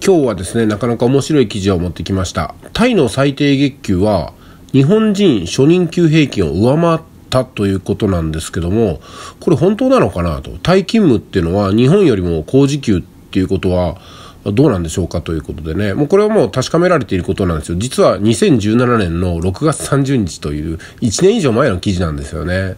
今日はですね、なかなか面白い記事を持ってきました。タイの最低月給は、日本人初任給平均を上回ったということなんですけども、これ本当なのかなと。タイ勤務っていうのは、日本よりも高時給っていうことは、どうなんでしょうかということでね、もうこれはもう確かめられていることなんですよ。実は2017年の6月30日という1年以上前の記事なんですよね。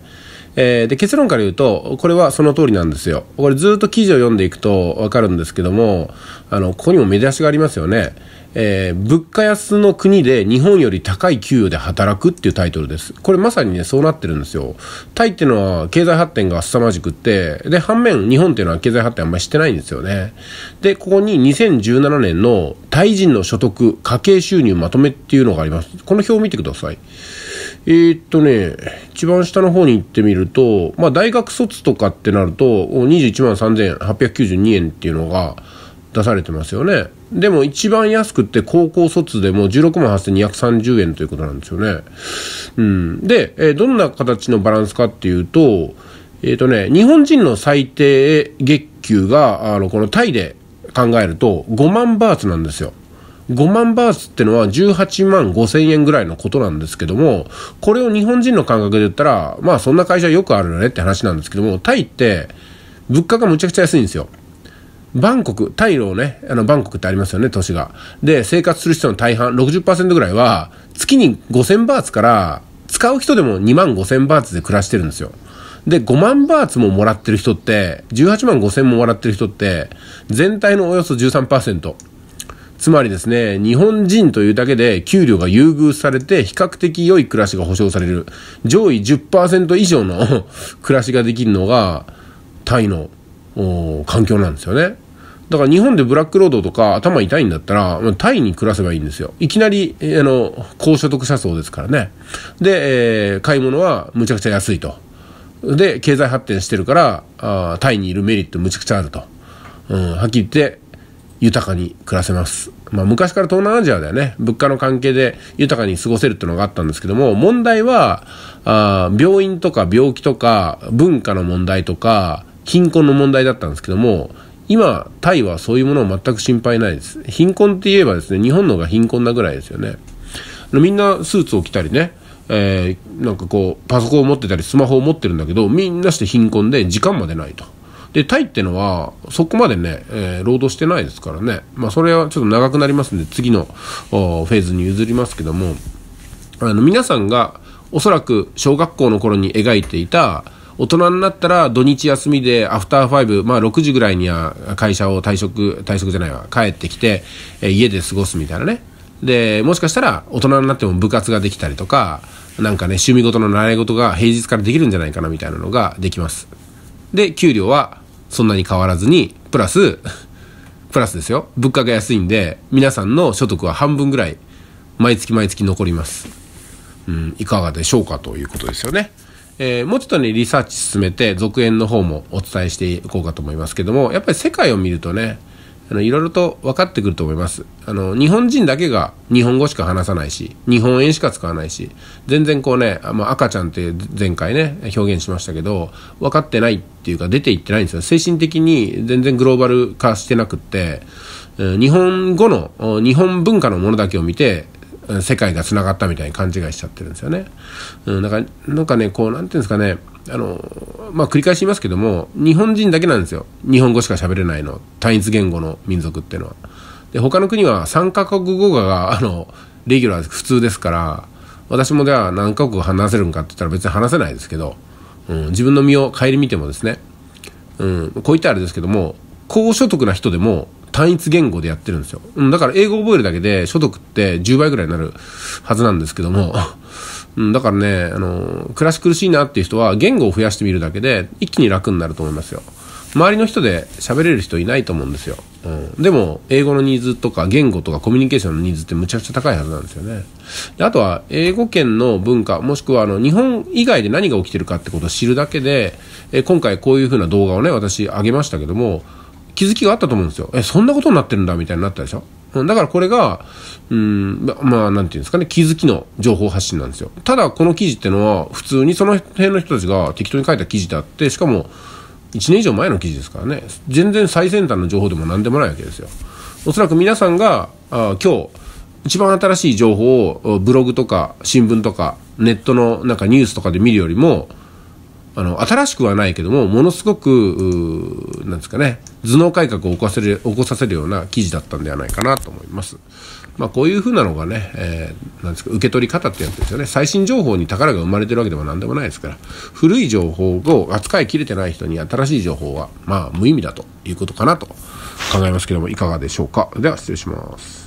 えー、で結論から言うとこれはその通りなんですよこれずっと記事を読んでいくと分かるんですけどもあのここにも目出しがありますよね、えー、物価安の国で日本より高い給与で働くっていうタイトルですこれまさにねそうなってるんですよタイっていうのは経済発展が凄まじくってで反面日本っていうのは経済発展あんまりしてないんですよねでここに2017年のタイ人の所得家計収入まとめっていうのがありますこの表を見てくださいえー、っとね、一番下の方に行ってみると、まあ、大学卒とかってなると、21万3892円っていうのが出されてますよね。でも一番安くって高校卒でも16万8230円ということなんですよね。うん。で、えー、どんな形のバランスかっていうと、えー、っとね、日本人の最低月給が、あの、このタイで考えると5万バーツなんですよ。5万バーツってのは18万5千円ぐらいのことなんですけども、これを日本人の感覚で言ったら、まあそんな会社よくあるよねって話なんですけども、タイって物価がむちゃくちゃ安いんですよ。バンコク、タイのね、あの、バンコクってありますよね、都市が。で、生活する人の大半、60%ぐらいは、月に5000バーツから、使う人でも2万5000バーツで暮らしてるんですよ。で、5万バーツももらってる人って、18万5000ももらってる人って、全体のおよそ13%。つまりですね、日本人というだけで給料が優遇されて比較的良い暮らしが保障される。上位10%以上の 暮らしができるのがタイの環境なんですよね。だから日本でブラック労働とか頭痛いんだったら、タイに暮らせばいいんですよ。いきなり、あの、高所得者層ですからね。で、えー、買い物はむちゃくちゃ安いと。で、経済発展してるから、あタイにいるメリットむちゃくちゃあると。うん、はっきり言って、豊かに暮らせます。まあ、昔から東南アジアではね、物価の関係で豊かに過ごせるっていうのがあったんですけども、問題は、あ病院とか病気とか、文化の問題とか、貧困の問題だったんですけども、今、タイはそういうものを全く心配ないです。貧困って言えばですね、日本の方が貧困なぐらいですよね。みんなスーツを着たりね、えー、なんかこう、パソコンを持ってたり、スマホを持ってるんだけど、みんなして貧困で時間までないと。で、タイってのは、そこまでね、えー、労働してないですからね。まあ、それはちょっと長くなりますんで、次のフェーズに譲りますけども、あの、皆さんが、おそらく小学校の頃に描いていた、大人になったら土日休みでアフターファイブ、まあ6時ぐらいには会社を退職、退職じゃないわ、帰ってきて、えー、家で過ごすみたいなね。で、もしかしたら大人になっても部活ができたりとか、なんかね、趣味ごとの習い事が平日からできるんじゃないかなみたいなのができます。で、給料はそんなに変わらずに、プラス、プラスですよ。物価が安いんで、皆さんの所得は半分ぐらい、毎月毎月残ります。うん、いかがでしょうかということですよね。えー、もうちょっとね、リサーチ進めて、続編の方もお伝えしていこうかと思いますけども、やっぱり世界を見るとね、あの、いろいろと分かってくると思います。あの、日本人だけが日本語しか話さないし、日本円しか使わないし、全然こうね、まあ、赤ちゃんって前回ね、表現しましたけど、分かってないっていうか出ていってないんですよ。精神的に全然グローバル化してなくって、日本語の、日本文化のものだけを見て、世界が繋がったみたいに勘違いしちゃってるんですよね。うん、なんか、なんかね、こう、なんていうんですかね、あの、まあ、繰り返し言いますけども、日本人だけなんですよ。日本語しか喋れないの。単一言語の民族っていうのは。で、他の国は3カ国語が、あの、レギュラー普通ですから、私もじゃあ何カ国話せるんかって言ったら別に話せないですけど、うん、自分の身を顧みてもですね、うん、こういったあれですけども、高所得な人でも、単一言語でやってるんですよ。うん、だから英語覚えるだけで所得って10倍ぐらいになるはずなんですけども、うん、だからね、あの、暮らし苦しいなっていう人は言語を増やしてみるだけで一気に楽になると思いますよ。周りの人で喋れる人いないと思うんですよ。うん、でも、英語のニーズとか言語とかコミュニケーションのニーズってむちゃくちゃ高いはずなんですよね。であとは、英語圏の文化、もしくはあの、日本以外で何が起きてるかってことを知るだけで、え今回こういうふうな動画をね、私上げましたけども、気づきがあったと思うんですよ。え、そんなことになってるんだみたいになったでしょだからこれが、うん、まあ、なんていうんですかね、気づきの情報発信なんですよ。ただ、この記事ってのは、普通にその辺の人たちが適当に書いた記事であって、しかも、1年以上前の記事ですからね、全然最先端の情報でも何でもないわけですよ。おそらく皆さんが、あ今日、一番新しい情報をブログとか新聞とかネットのなんかニュースとかで見るよりも、あの、新しくはないけども、ものすごく、なんですかね、頭脳改革を起こせる起こさせるような記事だったんではないかなと思います。まあ、こういうふうなのがね、えー、なんですか、受け取り方ってやつですよね。最新情報に宝が生まれてるわけでも何でもないですから、古い情報を扱いきれてない人に新しい情報は、まあ、無意味だということかなと考えますけども、いかがでしょうか。では、失礼します。